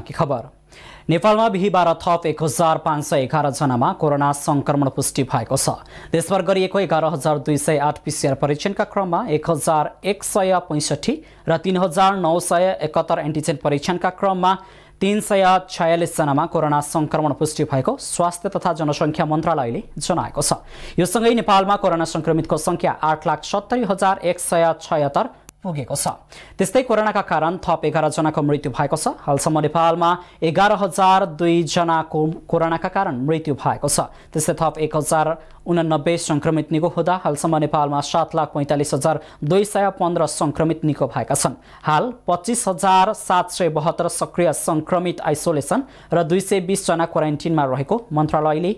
खबर नेपालमा बिहिबार थप एक हजार पाँच सय एघारजनामा कोरोना सङ्क्रमण पुष्टि भएको छ देशभर गरिएको एघार हजार दुई सय आठ पिसिआर परीक्षणका क्रममा एक हजार एक सय पैँसठी र तिन हजार नौ सय एकहत्तर एन्टिजेन परीक्षणका क्रममा तिन सय छयालिसजनामा कोरोना सङ्क्रमण पुष्टि भएको स्वास्थ्य तथा जनसङ्ख्या मन्त्रालयले जनाएको छ यो सँगै नेपालमा कोरोना सङ्क्रमितको सङ्ख्या आठ लाख सत्तरी हजार एक सय छयत्तर पुगेको छ त्यस्तै कोरोनाका कारण थप एघारजनाको मृत्यु भएको छ हालसम्म नेपालमा एघार हजार दुईजनाको कोरोनाका कारण मृत्यु भएको छ त्यस्तै थप एक हजार उनानब्बे सङ्क्रमित निको हुँदा हालसम्म नेपालमा सात लाख पैँतालिस हजार दुई सय पन्ध्र सङ्क्रमित निको भएका छन् हाल पच्चिस हजार सात सय बहत्तर सक्रिय संक्रमित आइसोलेसन र दुई सय बिसजना क्वारेन्टिनमा रहेको मन्त्रालयले